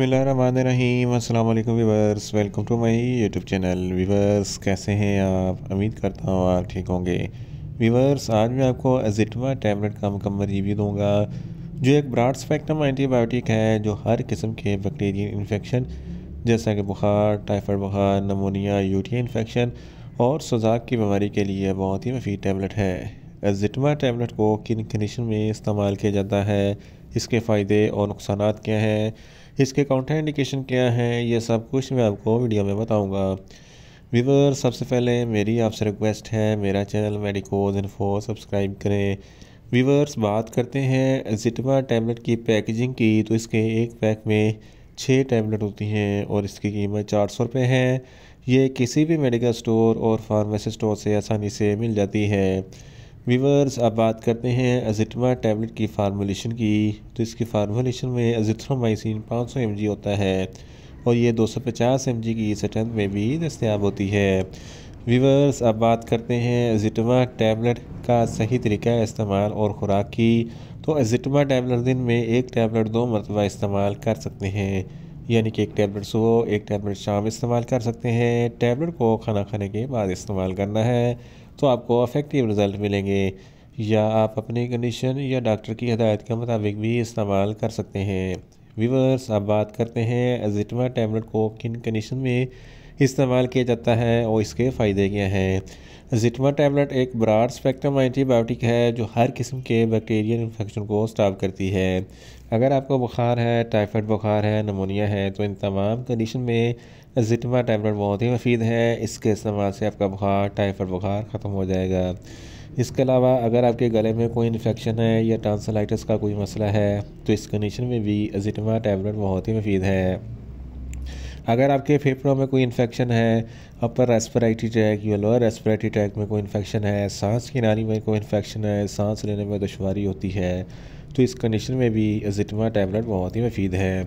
रहीम अस्सलाम वालेकुम viewers welcome to my YouTube channel viewers कैसे हैं आप उम्मीद करता हूँ आप ठीक होंगे वीवर्स आज मैं आपको एजिटमा टैबलेट का मुकम्मल रिव्यू दूंगा जो एक ब्राड स्पेक्ट्रम एंटीबायोटिक है जो हर किस्म के बैक्टीरियल इन्फेक्शन जैसा कि बुखार टाइफाइड बुखार नमोनिया यूटी इन्फेक्शन और सुजाक की बीमारी के लिए बहुत ही मफीद टैबलेट है एजिटमा टैबलेट को किन कंडीशन में इस्तेमाल किया जाता है इसके फ़ायदे और नुकसान क्या हैं इसके काउंटर इंडिकेशन क्या है ये सब कुछ मैं आपको वीडियो में बताऊँगा व्यूवर सबसे पहले मेरी आपसे रिक्वेस्ट है मेरा चैनल मेडिकोज इन्फो सब्सक्राइब करें व्यूवर्स बात करते हैं जिटमा टैबलेट की पैकेजिंग की तो इसके एक पैक में छः टैबलेट होती हैं और इसकी कीमत चार सौ रुपये है ये किसी भी मेडिकल स्टोर और फार्मेसी स्टोर से आसानी से मिल जाती है वीवर्स अब बात करते हैं अजिटमा टैबलेट की फार्मोलेशन की तो इसकी फार्मोलेशन में अजिथ्रोमाइसिन 500 एमजी होता है और ये 250 एमजी की सटेंथ में भी दस्तियाब होती है वीवर्स अब बात करते हैं जिटमा टैबलेट का सही तरीका इस्तेमाल और ख़ुराक की तो अजिटमा टैबलेट दिन में एक टैबलेट दो मरतबा इस्तेमाल कर सकते हैं यानी कि एक टैबलेट सुबह एक टैबलेट शाम इस्तेमाल कर सकते हैं टैबलेट को खाना खाने के बाद इस्तेमाल करना है तो आपको अफेक्टिव रिज़ल्ट मिलेंगे या आप अपनी कंडीशन या डॉक्टर की हदायत के मुताबिक भी इस्तेमाल कर सकते हैं वीवर्स अब बात करते हैं एजिटमा टैबलेट को किन कंडीशन में इस्तेमाल किया जाता है और इसके फ़ायदे क्या हैं जिटमा टैबलेट एक ब्राड स्पेक्ट्रम एंटीबायोटिक है जो हर किस्म के बैक्टीरियल इन्फेक्शन को स्टॉप करती है अगर आपको बुखार है टाइफाइड बुखार है नमोनिया है तो इन तमाम कंडीशन में जिटमा टैबलेट बहुत ही मफीद है इसके इस्तेमाल से आपका बुखार टाइफाइड बुखार ख़त्म हो जाएगा इसके अलावा अगर आपके गले में कोई इन्फेक्शन है या टांसलाइटिस का कोई मसला है तो इस कंडीशन में भी जिटमा टैबलेट बहुत ही मफीद है अगर आपके फेफड़ों में कोई इन्फेक्शन है अपर रेस्पराइटी ट्रैक या लोअर रेस्पराइटी ट्रैक में कोई इन्फेक्शन है सांस की नाली में कोई इन्फेक्शन है सांस लेने में दुशारी होती है तो इस कंडीशन में भी जिटमा टैबलेट बहुत ही मफीद है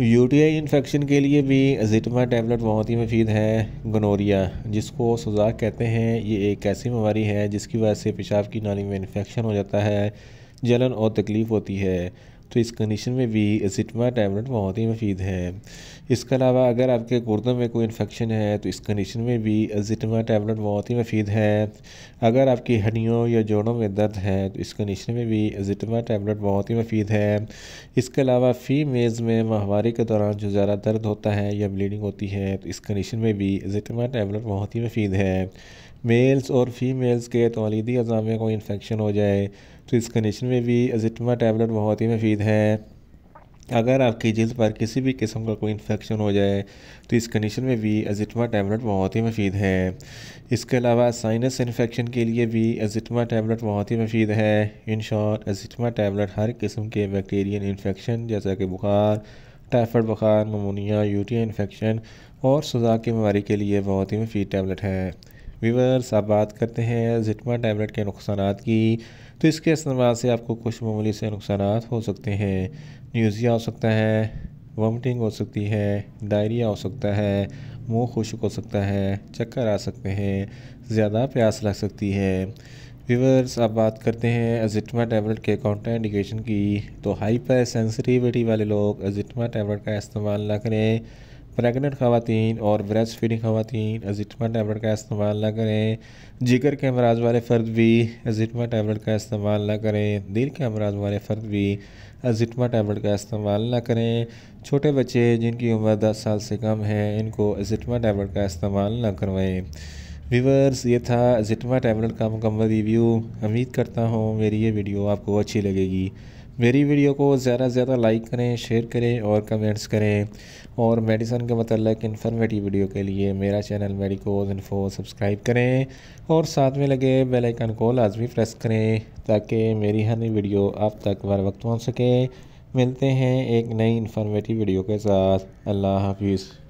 यूटीआई इन्फेक्शन के लिए भी जिटमा टैबलेट बहुत ही मफीद है गनोरिया जिसको सुजा कहते हैं ये एक ऐसी बीमारी है जिसकी वजह से पेशाब की नाली में इन्फेक्शन हो जाता है जलन और तकलीफ़ होती है तो इस कंडीशन में भी जिटमा टैबलेट बहुत ही मफीद है इसके अलावा अगर आपके गुर्दों में कोई इन्फेक्शन है तो इस कंडीशन में भी एजिटमा टैबलेट बहुत ही मफीद है अगर आपकी हड्डियों या जोड़ों में दर्द है तो इस कंडीशन में भी एजिटमा टैबलेट बहुत ही मफीद है इसके अलावा फीमेल्स में माहवारी के दौरान जो ज़्यादा दर्द होता है या ब्लीडिंग होती है तो इस कंडीशन में भी एजिटमा टैबलेट बहुत ही मफीद है मेल्स और फीमेल्स के तोलीदी अजामे को इन्फेक्शन हो जाए तो इस कंडीशन में भी अजिटमा टैबलेट बहुत ही मफीद है अगर आपकी जल्द पर किसी भी किस्म का कोई इन्फेक्शन हो जाए तो इस कंडीशन में भी अजिटमा टैबलेट बहुत ही मफीद है इसके अलावा साइनस इन्फेक्शन के लिए भी अजिटमा टैबलेट बहुत ही मफीद है इन शॉर्ट अजिटमा टैबलेट हर किस्म के बैक्टीरियल इन्फेक्शन जैसा कि बुखार टाइफाइड बुखार नमोनिया यूटिया इन्फेक्शन और सुजा की बीमारी के लिए बहुत ही मफीद टैबलेट है वीवर्स अब बात करते हैं जिटमा टैबलेट के नुकसान की तो इसके इस्तेमाल से आपको कुछ मामूली से नुकसान हो सकते हैं न्यूज़िया हो सकता है वॉमिटिंग हो सकती है डायरिया हो सकता है मुंह खुशक हो सकता है चक्कर आ सकते हैं ज़्यादा प्यास लग सकती है व्यूवर्स अब बात करते हैं अजिटमा टैबलेट के काउंटर इंडिकेशन की तो हाइपर सेंसिटिविटी वाले लोग अजिटमा टैबलेट का इस्तेमाल ना करें प्रेगनेंट खातन और ब्रेस्ट फीडिंग खातन अजिटमा टैबलेट का इस्तेमाल ना करें जिगर के अमराज वाले फ़र्द भी अजिटमा टैबलेट का इस्तेमाल ना करें दिल के अमराज वाले फ़र्द भी अजिटमा टैबलेट का इस्तेमाल ना करें छोटे बच्चे जिनकी उम्र दस साल से कम है इनको अजिटमा टैबलेट का इस्तेमाल ना करवाएँ व्यूवर्स ये था जिटमा टैबलेट का मुकम्मल रिव्यू उम्मीद करता हूँ मेरी ये वीडियो आपको अच्छी लगेगी मेरी वीडियो को ज़्यादा से ज़्यादा लाइक करें शेयर करें और कमेंट्स करें और मेडिसन के मतलब इन्फॉर्मेटिव वीडियो के लिए मेरा चैनल मेडिकोज इन्फो सब्सक्राइब करें और साथ में लगे बेल आइकन को लाजमी प्रेस करें ताकि मेरी हर नई वीडियो आप तक बर वक्त पहुँच सके मिलते हैं एक नई इन्फॉर्मेटिव वीडियो के साथ अल्लाह हाफिज़